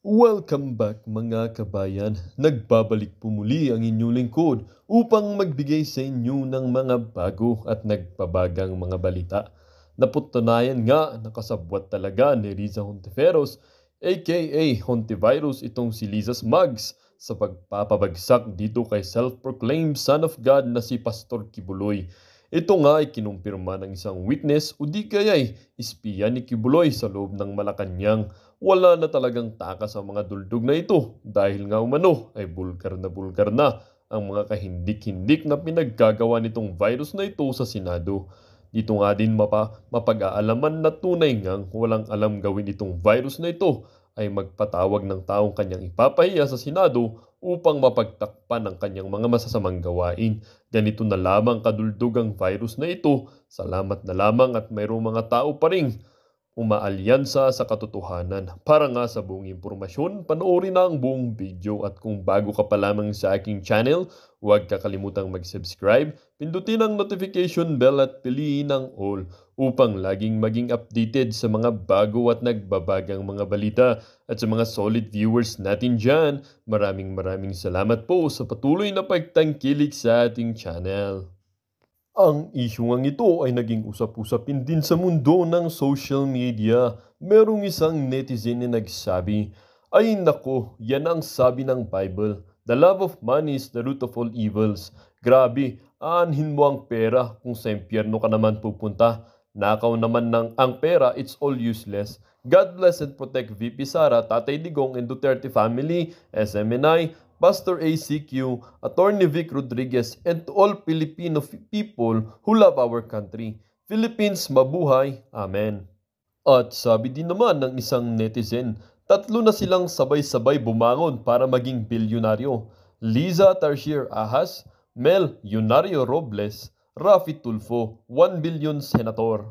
Welcome back mga kabayan. Nagbabalik po muli ang inyong lingkod upang magbigay sa inyo ng mga bago at nagpabagang mga balita. Naputunayan nga nakasabwat talaga ni Riza Hontiferos aka Hontivirus itong si Lizas Mags sa pagpapabagsak dito kay self-proclaimed Son of God na si Pastor Kibuloy. Ito nga ay kinumpirma ng isang witness o di kaya'y ispiya ni Kibuloy sa loob ng Malacanang wala na talagang takas ang mga duldog na ito dahil nga umano ay bulgar na bulgar na ang mga kahindik-hindik na pinaggagawa nitong virus na ito sa Senado. Dito nga din mapa, mapag-aalaman na tunay ngang walang alam gawin itong virus na ito ay magpatawag ng taong kanyang ipapahiya sa Senado upang mapagtakpan ang kanyang mga masasamang gawain. Ganito na lamang kaduldog ang virus na ito. Salamat na lamang at mayroong mga tao pa ring umaalyansa sa katotohanan. Para nga sa buong impormasyon, panoorin na ang buong video at kung bago ka pa lamang sa aking channel, huwag kakalimutang mag-subscribe, pindutin ang notification bell at piliin ang all upang laging maging updated sa mga bago at nagbabagang mga balita at sa mga solid viewers natin dyan. Maraming maraming salamat po sa patuloy na pagtangkilik sa ating channel. Ang isyuang ito ay naging usap-usapin din sa mundo ng social media. Merong isang netizen na nagsabi, Ay nako, yan ang sabi ng Bible. The love of money is the root of all evils. Grabe, aanhin mo ang pera kung sa impyerno ka naman pupunta. Nakaw naman ng ang pera, it's all useless. God bless and protect VP Sara, Tatay Digong and Duterte family, SMNI, Pastor ACQ, Attorney Vic Rodriguez, and to all Filipino people who love our country. Philippines, mabuhay. Amen. At sabi din naman ng isang netizen, tatlo na silang sabay-sabay bumangon para maging bilyonaryo. Liza Tarsier Ahas, Mel Yunario Robles, Rafi Tulfo, 1 billion senator.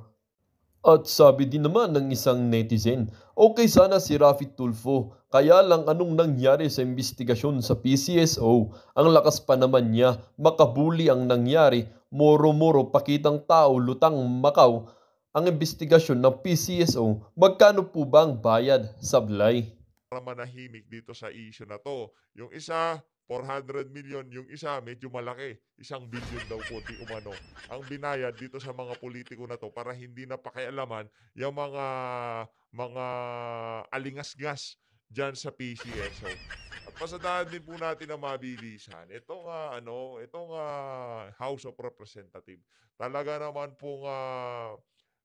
At sabi din naman ng isang netizen, Okay sana si Rafi Tulfo, kaya lang anong nangyari sa investigasyon sa PCSO, ang lakas pa naman niya, makabuli ang nangyari, moro-moro pakitang tao lutang makaw, ang investigasyon ng PCSO, magkano po ba ang bayad? Sablay. Para manahimik dito sa issue na to, yung isa 400 million, yung isa medyo malaki. Isang billion daw po di umano. Ang binayad dito sa mga politiko na to para hindi na pakialaman yung mga mga alingas diyan sa PCSO. At pasadaan din po natin ang mabilisan. Ito nga, ano, ito nga House of Representative. Talaga naman po nga ah,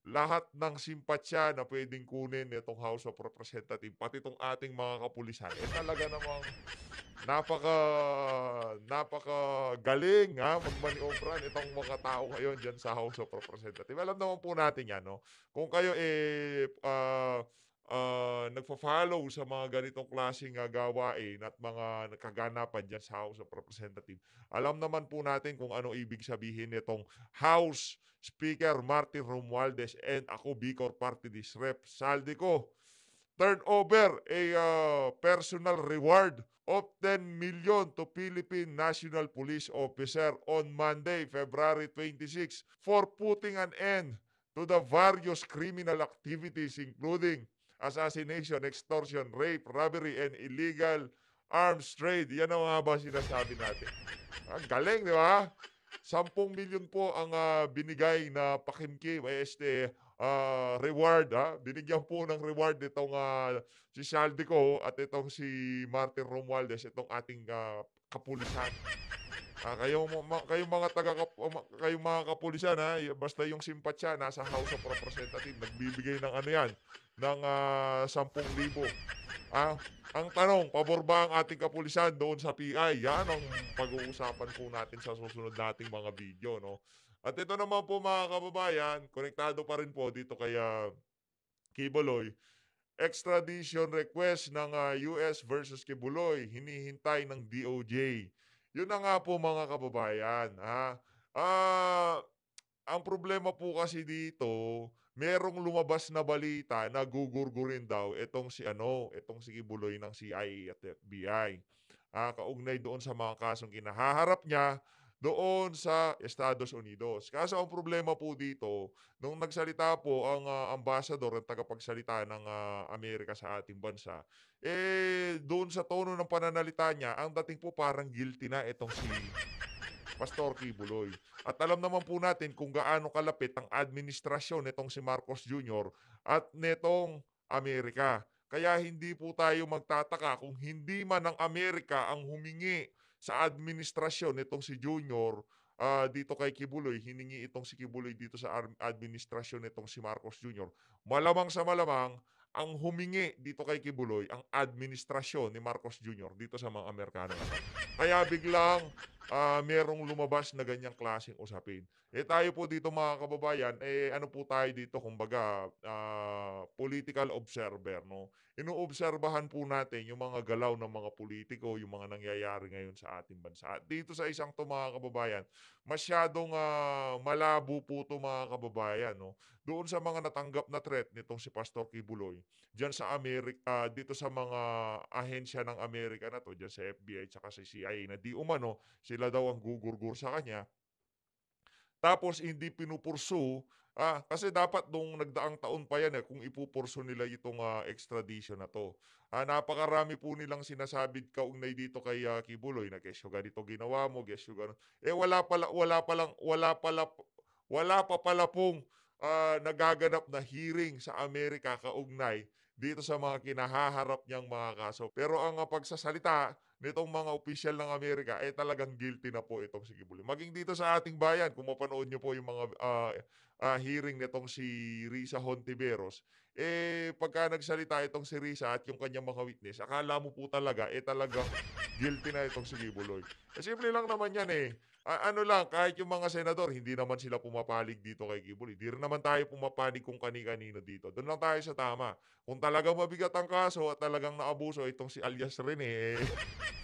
lahat ng simpatsya na pwedeng kunin nitong House of Representatives, pati itong ating mga kapulisan, eh talaga namang napaka, napaka galing ha, magmaniobran itong mga tao ngayon diyan sa House of Representatives. Alam naman po natin yan, no? Kung kayo eh, uh, uh, ah, nagpa-follow sa mga ganitong klaseng uh, gawain at mga kaganapan dyan sa House of Representatives. Alam naman po natin kung ano ibig sabihin nitong House Speaker Martin Romualdez and ako Bicor Party Dis Rep Turn over a uh, personal reward of 10 million to Philippine National Police Officer on Monday, February 26 for putting an end to the various criminal activities including assassination, extortion, rape, robbery, and illegal arms trade. Yan ang mga ba sinasabi natin. Ang ah, galing, di ba? 10 milyon po ang uh, binigay na pakimkim, eh, este, uh, reward. Ha? Binigyan po ng reward itong uh, si Saldico at itong si Martin Romualdez, itong ating uh, kapulisan. Ah, uh, kayo, ma- kayo mga taga kayo mga kapulisan ha, basta yung simpatsya nasa House of Representatives nagbibigay ng ano yan, ng uh, ah, 10,000. Ah, ang tanong, pabor ba ang ating kapulisan doon sa PI? Yan ang pag-uusapan po natin sa susunod nating mga video, no? At ito naman po mga kababayan, konektado pa rin po dito kaya ah, Kibuloy. Extradition request ng uh, ah, US versus Kibuloy, hinihintay ng DOJ. Yun na nga po mga kababayan, ha? Ah, ang problema po kasi dito, merong lumabas na balita na gugurgurin daw itong si ano, itong si Kibuloy ng CIA at FBI. Ah, kaugnay doon sa mga kasong kinahaharap niya doon sa Estados Unidos. Kaso ang problema po dito, nung nagsalita po ang uh, ah, ambassador at tagapagsalita ng uh, Amerika sa ating bansa, eh doon sa tono ng pananalita niya, ang dating po parang guilty na itong si Pastor Kibuloy. At alam naman po natin kung gaano kalapit ang administrasyon nitong si Marcos Jr. at nitong Amerika. Kaya hindi po tayo magtataka kung hindi man ang Amerika ang humingi sa administrasyon nitong si Junior Uh, dito kay Kibuloy, hiningi itong si Kibuloy dito sa administrasyon nitong si Marcos Jr. Malamang sa malamang, ang humingi dito kay Kibuloy ang administrasyon ni Marcos Jr. dito sa mga Amerikano. Kaya biglang uh, merong lumabas na ganyang klaseng usapin. Eh tayo po dito mga kababayan, eh ano po tayo dito kumbaga uh, political observer, no? Inoobserbahan po natin yung mga galaw ng mga politiko, yung mga nangyayari ngayon sa ating bansa. At dito sa isang to mga kababayan, masyadong uh, malabo po to mga kababayan, no? Doon sa mga natanggap na threat nitong si Pastor Kibuloy, diyan sa Amerika, uh, dito sa mga ahensya ng Amerika na to, diyan sa FBI at sa CIA na di umano si sila daw ang gugurgur sa kanya. Tapos hindi pinupursu ah, kasi dapat nung nagdaang taon pa yan eh, kung ipupursu nila itong uh, extradition na to. Ah, napakarami po nilang sinasabi kaugnay dito kay uh, Kibuloy na guess ganito ginawa mo, guess ganun. Eh wala pala wala pa lang wala pala wala pa pala pong uh, nagaganap na hearing sa Amerika kaugnay dito sa mga kinahaharap niyang mga kaso. Pero ang uh, pagsasalita nitong mga official ng Amerika, eh talagang guilty na po itong si Kibuloy. Maging dito sa ating bayan, kung mapanood nyo po yung mga uh, uh, hearing nitong si Risa Hontiveros, eh pagka nagsalita itong si Risa at yung kanyang mga witness, akala mo po talaga, eh talagang guilty na itong si Kibuloy. Eh simple lang naman yan eh ano lang, kahit yung mga senador, hindi naman sila pumapalig dito kay Kibuli. Hindi eh. rin naman tayo pumapalig kung kani-kanino dito. Doon lang tayo sa tama. Kung talagang mabigat ang kaso at talagang naabuso, itong si alias Rene,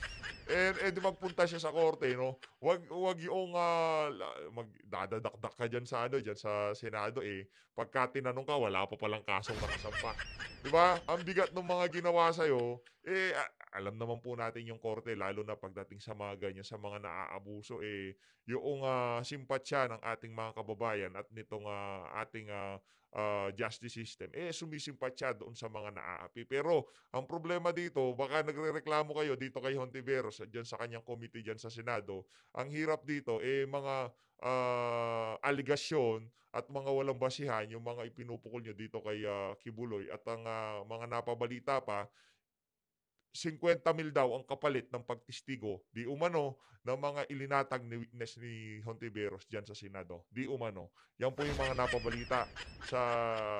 And, eh, eh, and magpunta siya sa korte, no? Wag, wag yung uh, ah, magdadadakdak ka dyan sa, ano, dyan sa Senado, eh. Pagka tinanong ka, wala pa palang kasong nakasampa. Di ba? Ang bigat ng mga ginawa sa'yo, eh, alam naman po natin yung korte, lalo na pagdating sa mga ganyan, sa mga naaabuso, eh, yung uh, ah, simpatsya ng ating mga kababayan at nitong uh, ating uh, uh, justice system, eh sumisimpat siya doon sa mga naaapi. Pero ang problema dito, baka nagrereklamo kayo dito kay Hontiveros, dyan sa kanyang committee dyan sa Senado, ang hirap dito, eh mga uh, aligasyon at mga walang basihan, yung mga ipinupukol nyo dito kay uh, Kibuloy at ang uh, mga napabalita pa, 50 mil daw ang kapalit ng pagtistigo di umano ng mga ilinatag ni witness ni Hontiveros diyan sa Senado. Di umano. Yan po yung mga napabalita sa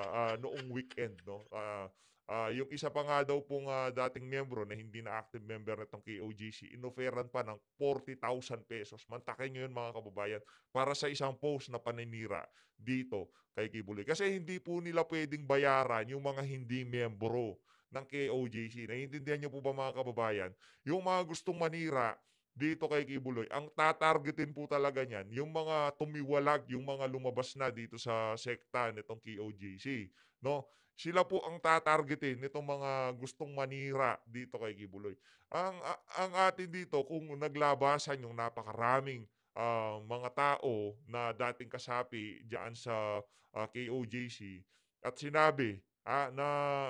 uh, noong weekend. No? Uh, uh, yung isa pa nga daw pong uh, dating miyembro na hindi na active member na itong KOGC, inoferan pa ng 40,000 pesos. Mantakin nyo yun mga kababayan para sa isang post na paninira dito kay Kibuli. Kasi hindi po nila pwedeng bayaran yung mga hindi miyembro ng KOJC. Naiintindihan niyo po ba mga kababayan? Yung mga gustong manira dito kay Kibuloy, ang tatargetin po talaga niyan, yung mga tumiwalag, yung mga lumabas na dito sa sekta nitong KOJC. No? Sila po ang tatargetin nitong mga gustong manira dito kay Kibuloy. Ang, ang atin dito, kung naglabasan yung napakaraming uh, mga tao na dating kasapi dyan sa uh, ah, KOJC at sinabi ah, na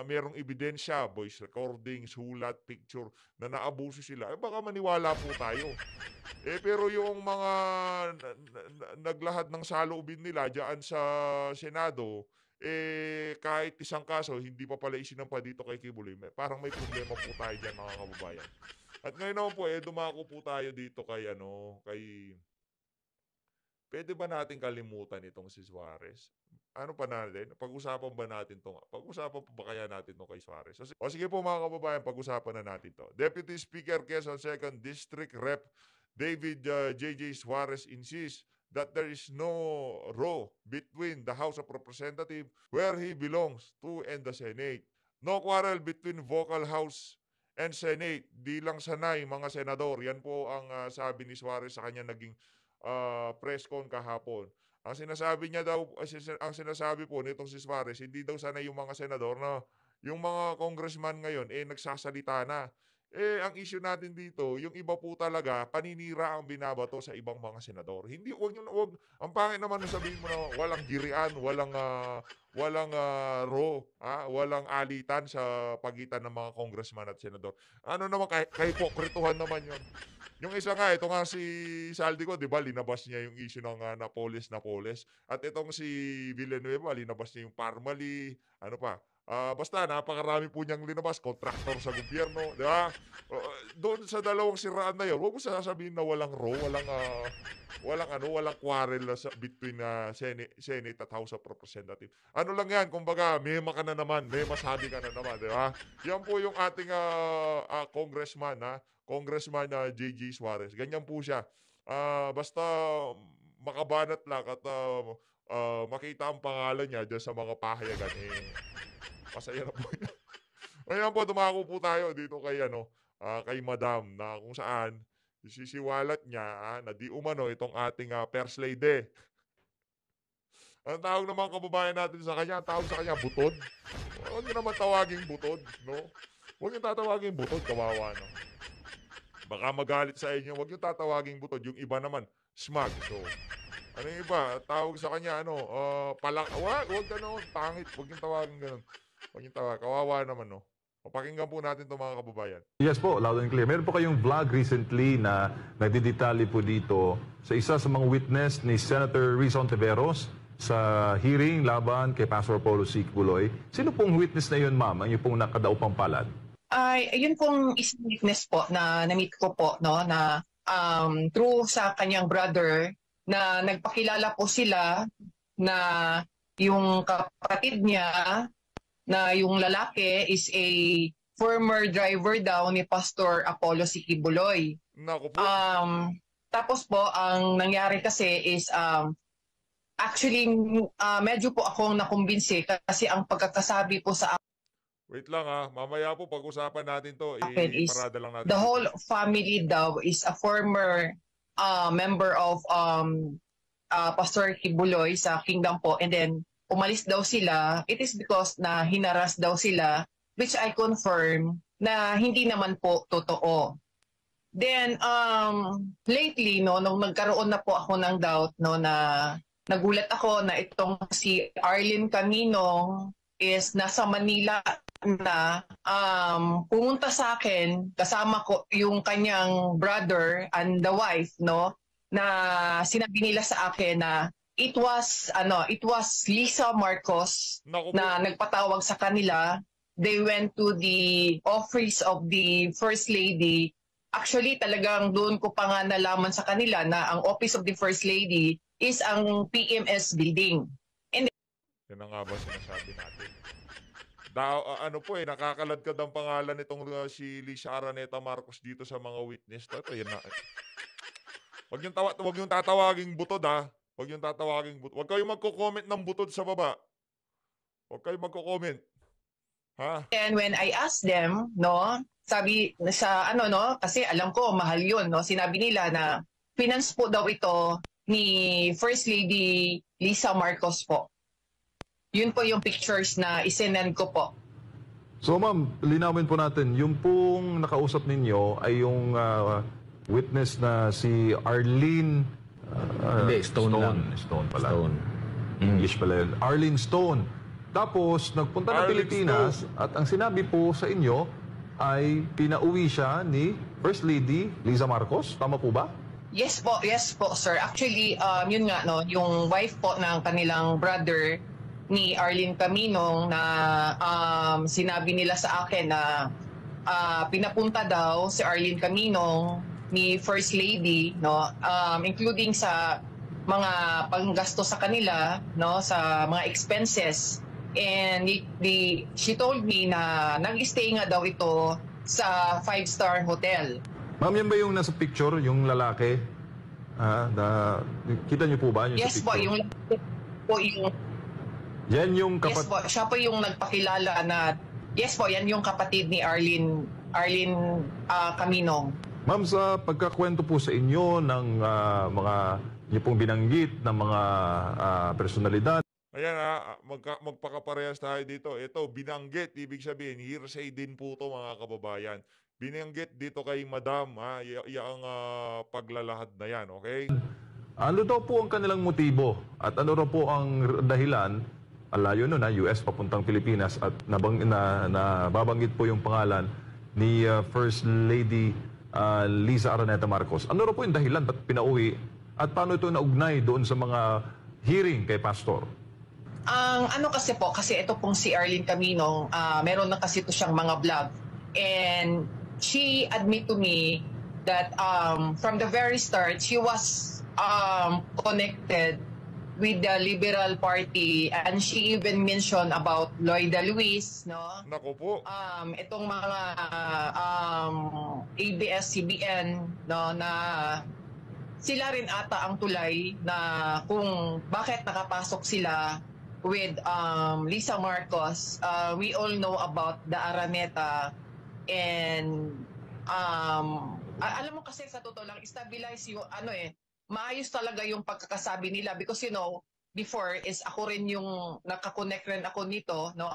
merong ebidensya, voice recordings, hulat, picture, na naabuso sila, eh, baka maniwala po tayo. Eh, pero yung mga na- naglahad ng saloobin nila dyan sa Senado, eh, kahit isang kaso, hindi pa pala isinampa dito kay Kibuloy. Parang may problema po tayo dyan, mga kababayan. At ngayon naman po, eh, dumako po tayo dito kay, ano, kay... Pwede ba natin kalimutan itong si Suarez? ano pa natin? Pag-usapan ba natin to? Pag-usapan pa ba kaya natin to kay Suarez? O, o sige po mga kababayan, pag-usapan na natin to. Deputy Speaker Quezon 2nd District Rep. David uh, J.J. Suarez insists that there is no row between the House of Representatives where he belongs to and the Senate. No quarrel between vocal House and Senate. Di lang sanay mga senador. Yan po ang uh, sabi ni Suarez sa kanya naging uh, press con kahapon. Ang sinasabi niya daw, ang sinasabi po nitong si Suarez, hindi daw sana yung mga senador, no? Yung mga congressman ngayon, eh, nagsasalita na. Eh, ang issue natin dito, yung iba po talaga, paninira ang binabato sa ibang mga senador. Hindi, wag nyo, wag, ang pangit naman nung sabihin mo na walang girian, walang, uh, walang uh, ro, ah, walang alitan sa pagitan ng mga congressman at senador. Ano naman, kay, kay pokrituhan naman yon Yung isa nga, ito nga si Saldi ko, di ba, linabas niya yung issue ng uh, ah, Napoles, Napoles. At itong si Villanueva, linabas niya yung Parmali, ano pa, Uh, basta, napakarami po niyang linabas. Contractor sa gobyerno, di ba? Uh, doon sa dalawang siraan na yun, huwag mo sasabihin na walang row, walang, uh, walang ano, walang quarrel sa, between uh, ah, Senate, Senate at House of Representatives. Ano lang yan, kumbaga, mema ka na naman, may masabi ka na naman, di ba? Yan po yung ating uh, uh, congressman, na Congressman uh, J.J. Suarez. Ganyan po siya. Uh, basta makabanat lang at uh, uh, makita ang pangalan niya dyan sa mga pahayagan, eh, Masaya na po yun. Ngayon po, dumako po tayo dito kay, ano, uh, kay Madam na kung saan isisiwalat niya ah, na di umano itong ating uh, first lady. Ang tawag naman kababayan natin sa kanya, ang tawag sa kanya, butod. Huwag niyo naman tawaging butod, no? Huwag niyo tatawaging butod, kawawa, no? Baka magalit sa inyo, huwag niyo tatawaging butod. Yung iba naman, smug. So, ano yung iba? Tawag sa kanya, ano, uh, palak... Huwag, huwag ganun, pangit. Huwag niyo tawagin ganun. Huwag yung tawa. Kawawa naman, no? Papakinggan po natin ito mga kababayan. Yes po, loud and clear. Meron po kayong vlog recently na nagdidetali po dito sa isa sa mga witness ni Senator Riz Ontiveros sa hearing laban kay Pastor Paulo C. Buloy. Sino pong witness na yun, ma'am, ang yung pong nakadaupang palad? Ay, yun pong isang witness po na na-meet ko po, no, na um, through sa kanyang brother na nagpakilala po sila na yung kapatid niya na yung lalaki is a former driver daw ni Pastor Apollo Sikibuloy. Naku po. Um, tapos po, ang nangyari kasi is um, actually uh, medyo po akong nakumbinsi kasi ang pagkakasabi po sa Wait lang ha, ah. mamaya po pag-usapan natin to. Iparada lang natin. The whole family daw is a former uh, member of um, uh, Pastor Kibuloy sa Kingdom po. And then umalis daw sila, it is because na hinaras daw sila, which I confirm na hindi naman po totoo. Then, um, lately, no, nung nagkaroon na po ako ng doubt, no, na nagulat ako na itong si Arlene Camino is nasa Manila na um, pumunta sa akin, kasama ko yung kanyang brother and the wife, no, na sinabi nila sa akin na it was ano, it was Lisa Marcos Naku na nagpatawag sa kanila. They went to the office of the First Lady. Actually, talagang doon ko pa nga nalaman sa kanila na ang office of the First Lady is ang PMS building. And Yan ang nga ba sinasabi natin? Da, ano po eh, nakakalad nakakaladkad ang pangalan nitong uh, si Lisa Araneta Marcos dito sa mga witness. Ito, yan na. Huwag yung, tawa, wag yung tatawaging butod ha. Huwag yung tatawagin butod. Huwag kayong magko-comment ng butod sa baba. Huwag kayong magko-comment. Ha? And when I asked them, no, sabi sa ano no, kasi alam ko mahal 'yun, no. Sinabi nila na finance po daw ito ni First Lady Lisa Marcos po. Yun po yung pictures na isinend ko po. So ma'am, linawin po natin, yung pong nakausap ninyo ay yung uh, witness na si Arlene Uh, Hindi, Stone, Stone lang. Stone pala. Stone. Mm. English pala yun. Arlene Stone. Tapos, nagpunta na Arlene Pilipinas at ang sinabi po sa inyo ay pinauwi siya ni First Lady Liza Marcos. Tama po ba? Yes po, yes po, sir. Actually, um, yun nga, no, yung wife po ng kanilang brother ni Arlene Caminong na um, sinabi nila sa akin na ah, pinapunta daw si Arlene Caminong ni First Lady, no, um, including sa mga panggasto sa kanila, no, sa mga expenses. And the, she told me na nag-stay nga daw ito sa five-star hotel. Ma'am, yan ba yung nasa picture, yung lalaki? Ah, the, kita niyo po ba yung yes, sa picture? Yes po, yung po yung yan yung kapat- Yes po, siya po yung nagpakilala na Yes po, yan yung kapatid ni Arlene Arlene uh, Caminong. Ma'am, sa pagkakwento po sa inyo ng ah, mga niyo pong binanggit ng mga ah, personalidad, Ayan ha, ah, magka, magpakaparehas tayo dito. Ito, binanggit, ibig sabihin, hearsay din po to mga kababayan. Binanggit dito kay Madam, ha, y- yung ah, paglalahad na yan, okay? ano daw po ang kanilang motibo at ano raw po ang dahilan alayo nun na US papuntang Pilipinas at nabang, na, nababanggit po yung pangalan ni ah, First Lady uh, ah, Liza Araneta Marcos. Ano ro po yung dahilan ba't pinauwi at paano ito naugnay doon sa mga hearing kay Pastor? Ang um, ano kasi po, kasi ito pong si Arlene Camino, uh, meron na kasi ito siyang mga vlog. And she admit to me that um, from the very start, she was um, connected with the Liberal Party and she even mentioned about Lloyda Luis, no? Naku po. Um, itong mga um, ABS-CBN, no, na sila rin ata ang tulay na kung bakit nakapasok sila with um, Lisa Marcos. Uh, we all know about the Araneta and um, alam mo kasi sa totoo lang, stabilize yung ano eh, maayos talaga yung pagkakasabi nila because you know, before is ako rin yung nakakonect rin ako nito, no?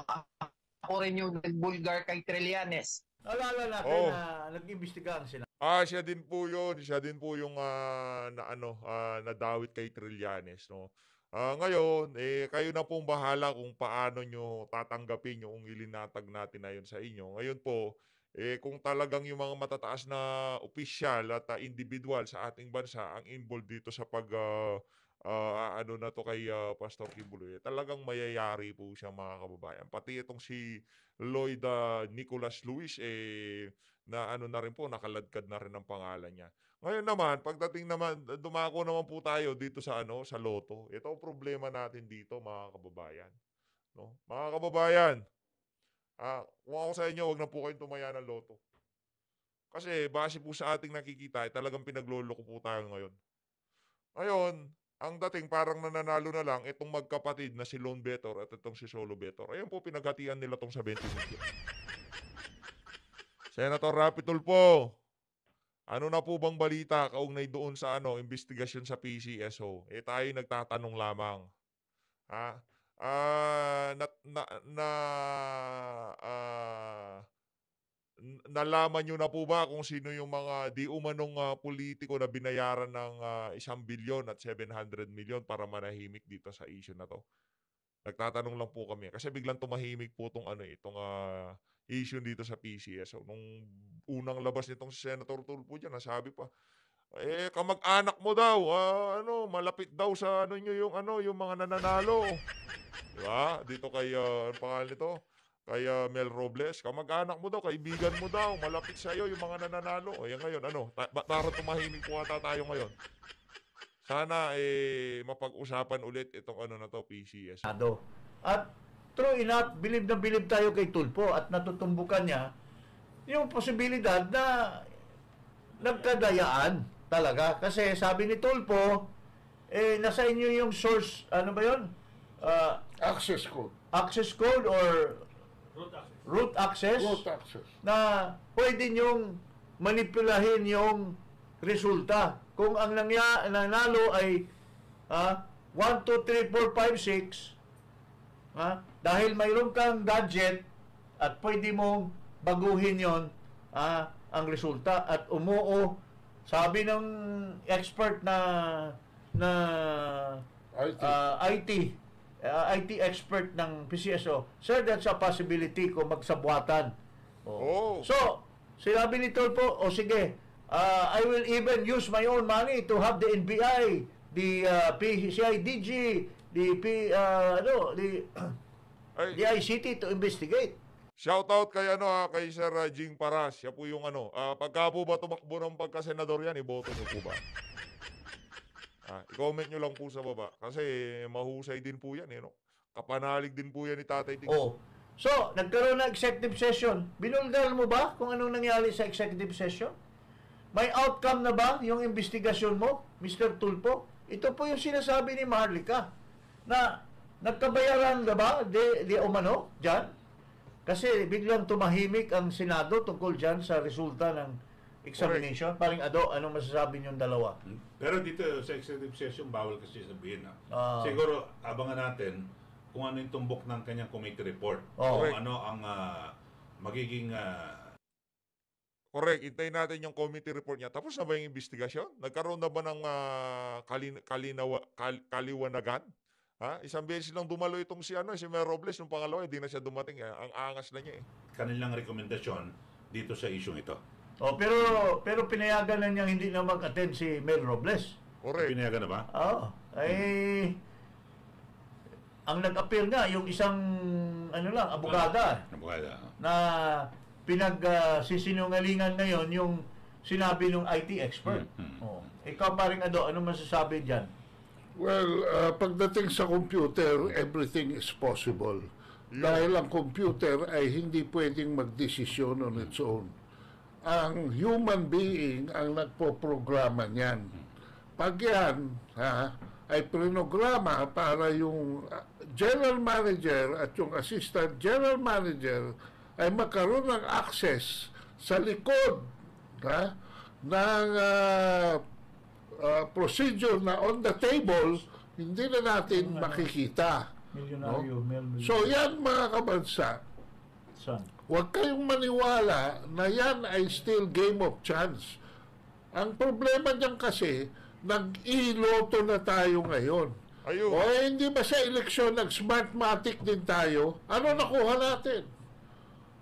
Ako rin yung nagbulgar kay Trillanes. Alala natin oh. na nag-imbestigahan sila. Ah, siya din po yun. Siya din po yung uh, na, ano, uh, nadawit kay Trillanes, no? Uh, ngayon, eh, kayo na pong bahala kung paano nyo tatanggapin yung ilinatag natin na yun sa inyo. Ngayon po, eh kung talagang yung mga matataas na official at uh, ah, individual sa ating bansa ang involved dito sa pag uh, uh, ano na to kay uh, Pastor Kibuloy, eh, talagang mayayari po siya mga kababayan. Pati itong si Lloyd uh, Nicholas Lewis eh na ano na rin po nakaladkad na rin ang pangalan niya. Ngayon naman, pagdating naman dumako naman po tayo dito sa ano, sa loto. Ito ang problema natin dito mga kababayan. No? Mga kababayan, Ah, kung ako sa inyo, wag na po kayong tumaya ng loto. Kasi base po sa ating nakikita, eh, talagang pinagloloko po tayo ngayon. Ngayon, ang dating parang nananalo na lang itong magkapatid na si Lone Betor at itong si Solo Betor. Ayun po, pinaghatian nila tong sa 20 Senator Rapitol po, ano na po bang balita kaugnay doon sa ano, investigasyon sa PCSO? Eh tayo nagtatanong lamang. Ha? uh, na, na, na uh, nalaman nyo na po ba kung sino yung mga di umanong uh, politiko na binayaran ng uh, isang bilyon at 700 million para manahimik dito sa issue na to? Nagtatanong lang po kami kasi biglang tumahimik po tong ano itong eh, uh, issue dito sa PCSO. Nung unang labas nitong Senator Tulfo diyan, nasabi pa eh, kamag-anak mo daw, ah, ano, malapit daw sa ano nyo yung ano, yung mga nananalo. diba? Dito kay, uh, ano pangalan nito? Kay uh, Mel Robles, kamag-anak mo daw, kaibigan mo daw, malapit sa'yo yung mga nananalo. O yan ngayon, ano, ta- ba- tumahimik po ata tayo ngayon. Sana eh, mapag-usapan ulit itong ano na to, PCS. At true enough, bilib na bilib tayo kay Tulpo at natutumbukan niya yung posibilidad na nagkadayaan talaga. Kasi sabi ni Tulpo, eh, nasa inyo yung source, ano ba yon Uh, ah, access code. Access code or root access. Root access. Root access. Na pwede niyong manipulahin yung resulta. Kung ang nangya, nanalo ay uh, 1, 2, 3, 4, 5, 6, uh, dahil mayroon kang gadget at pwede mong baguhin yon uh, ang resulta at umuo sabi ng expert na na IT, uh, ah, IT uh, ah, IT expert ng PCSO, Sir, that's a possibility ko magsabwatan. Oh. oh. So, sinabi ni Tolpo, o oh, sige, uh, I will even use my own money to have the NBI, the uh, PCIDG, the P, uh, ano, the, Ay. the ICT to investigate. Shout out kay ano ah, kay Sir ah, Jing Paras. Siya po yung ano, ah, pagka po ba tumakbo ng pagka-senador yan, iboto niyo po ba? Ah, i-comment niyo lang po sa baba kasi mahusay din po yan eh no. Kapanalig din po yan ni Tatay Tig. Oh. So, nagkaroon ng executive session. Binulgar mo ba kung anong nangyari sa executive session? May outcome na ba yung investigasyon mo, Mr. Tulpo? Ito po yung sinasabi ni Marlica na nagkabayaran na ba di, di umano dyan? Kasi biglang tumahimik ang Senado tungkol dyan sa resulta ng examination. Correct. Paring Ado, anong masasabi niyong dalawa? Pero dito sa executive session, bawal kasi sabihin. Ha? Uh, ah. Siguro, abangan natin kung ano yung tumbok ng kanyang committee report. Oh. Kung ano ang uh, magiging... Uh, Correct. Intayin natin yung committee report niya. Tapos na ba yung investigasyon? Nagkaroon na ba ng uh, kalin- kalinawa- kal- kaliwanagan Ha? Isang beses lang dumalo itong si ano, si Mayor Robles nung pangalawa, hindi na siya dumating. Eh. Ang angas na niya eh. Kanilang rekomendasyon dito sa isyong ito. Oh, pero pero pinayagan na niyang hindi na mag-attend si Mayor Robles. Correct. Pinayagan na ba? Oo. Oh, ay ang nag appear nga yung isang ano lang, abogada. abogada. Na pinagsisinungalingan uh, ngayon yung sinabi ng IT expert. Hmm, hmm. Oh. Ikaw paring Ado, ano masasabi diyan? Well, uh, pagdating sa computer, everything is possible. Mm. Dahil ang computer ay hindi pwedeng magdesisyon on its own. Ang human being ang nagpo-programa niyan. Pag yan ha, ay prinograma para yung uh, general manager at yung assistant general manager ay magkaroon ng access sa likod ha, ng uh, uh, procedure na on the table, hindi na natin Milyonaryo. makikita. Milyonaryo, no? So yan mga kabansa, Son. huwag kayong maniwala na yan ay still game of chance. Ang problema diyan kasi, nag-iloto na tayo ngayon. Ayun. O eh, hindi ba sa eleksyon nag-smartmatic din tayo? Ano nakuha natin?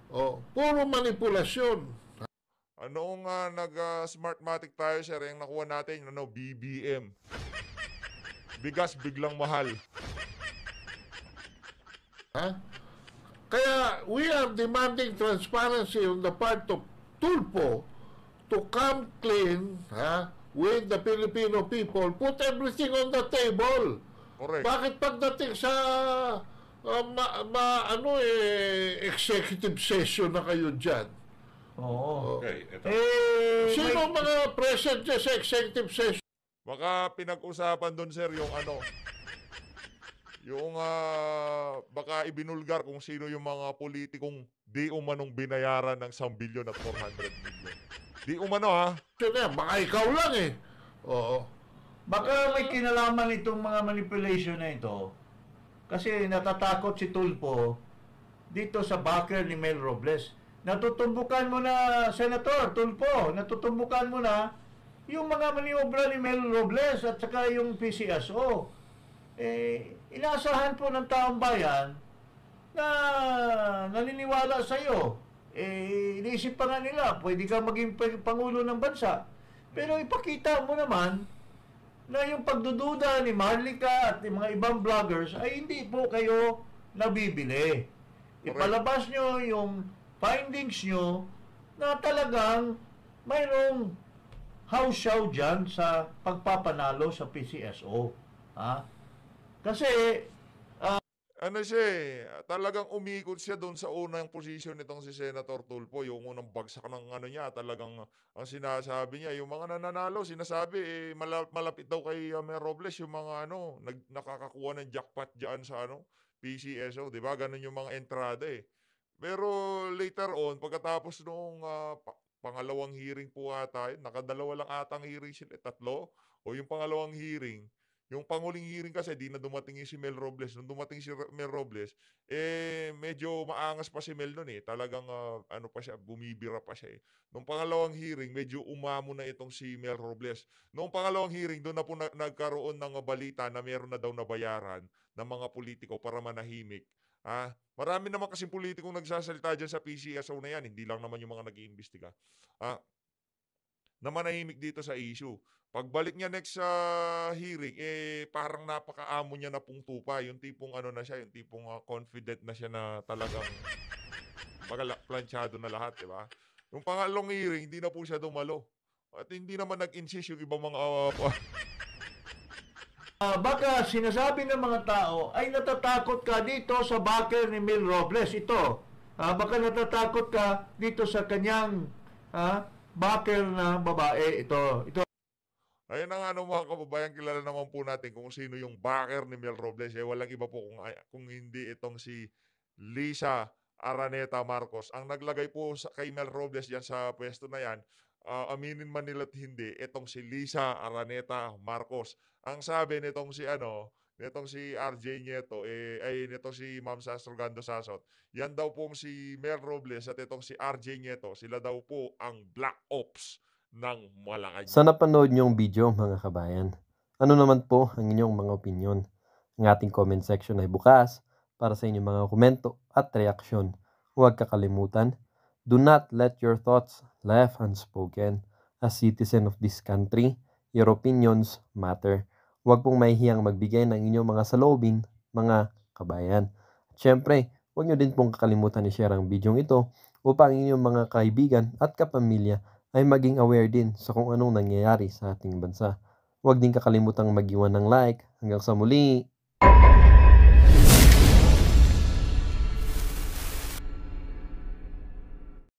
O, puro manipulasyon. Anong uh, nag-smartmatic uh, tayo, sir, yung nakuha natin, ano, BBM. Bigas biglang mahal. Ha? Kaya we are demanding transparency on the part of Tulpo to come clean ha, with the Filipino people. Put everything on the table. Correct. Bakit pagdating sa uh, ma, ma, ano eh, executive session na kayo dyan? Oh. Okay, ito. Eh, Sino mga present dyan sa executive session? Baka pinag-usapan doon, sir, yung ano. Yung ah, baka ibinulgar kung sino yung mga politikong di umanong binayaran ng 1 billion at 400 million. Di umano ha. na, baka ikaw lang eh. Oo. Baka may kinalaman itong mga manipulation na ito. Kasi natatakot si Tulpo dito sa backer ni Mel Robles natutumbukan mo na, Senator Tulpo, natutumbukan mo na yung mga maniobra ni Mel Robles at saka yung PCSO. Eh, inaasahan po ng taong bayan na naniniwala sa iyo. Eh, iniisip pa nga nila, pwede kang maging pangulo ng bansa. Pero ipakita mo naman na yung pagdududa ni Marlica at ng mga ibang vloggers ay hindi po kayo nabibili. Ipalabas nyo yung findings nyo na talagang mayroong hausaw dyan sa pagpapanalo sa PCSO. Ha? Kasi, uh, ano siya eh, talagang umikot siya doon sa unang posisyon nitong si Senator Tulfo, yung unang bagsak ng ano niya, talagang ang sinasabi niya, yung mga nananalo, sinasabi, eh, malap, malapit daw kay uh, Mayor Robles yung mga ano, nag, nakakakuha ng jackpot dyan sa ano, PCSO, di ba? Ganun yung mga entrada eh. Pero later on, pagkatapos noong uh, ah, pangalawang hearing po ata, yun, nakadalawa lang atang hearing sila, tatlo, o yung pangalawang hearing, yung panguling hearing kasi, di na dumating si Mel Robles. Nung dumating si Mel Robles, eh, medyo maangas pa si Mel noon eh. Talagang, uh, ano pa siya, bumibira pa siya eh. Nung pangalawang hearing, medyo umamo na itong si Mel Robles. Nung pangalawang hearing, doon na po na- nagkaroon ng balita na meron na daw na bayaran ng mga politiko para manahimik Ah, marami naman kasi politikong nagsasalita dyan sa PCSO na yan. Hindi lang naman yung mga nag-iimbestiga. Ah, na manahimik dito sa issue. Pagbalik niya next sa uh, hearing, eh parang napakaamo niya na pong tupa. Yung tipong ano na siya, yung tipong uh, confident na siya na talagang bagala, na lahat, di ba? Yung pangalong hearing, hindi na po siya dumalo. At hindi naman nag-insist yung ibang mga uh, Uh, baka sinasabi ng mga tao ay natatakot ka dito sa backer ni Mel Robles. Ito, uh, baka natatakot ka dito sa kanyang uh, ah, backer na babae. Ito, ito. Ayun na nga ano mga kababayan, kilala naman po natin kung sino yung backer ni Mel Robles. Eh, walang iba po kung, kung hindi itong si Lisa Araneta Marcos. Ang naglagay po sa, kay Mel Robles dyan sa pwesto na yan, uh, aminin man nila't hindi, itong si Lisa Araneta Marcos. Ang sabi nitong si ano, nitong si RJ Nieto, eh, ay nitong si Ma'am Sastrogando Sasot, yan daw pong si Mel Robles at itong si RJ Nieto, sila daw po ang Black Ops ng Malacanang. Sana panood niyong video mga kabayan. Ano naman po ang inyong mga opinion? Ang ating comment section ay bukas para sa inyong mga komento at reaksyon. Huwag kakalimutan, do not let your thoughts left unspoken. As citizen of this country, your opinions matter. Huwag pong mahihiyang magbigay ng inyong mga saloobin, mga kabayan. At syempre, huwag nyo din pong kakalimutan ni share ang video ito upang inyong mga kaibigan at kapamilya ay maging aware din sa kung anong nangyayari sa ating bansa. Huwag din kakalimutang magiwan ng like. Hanggang sa muli!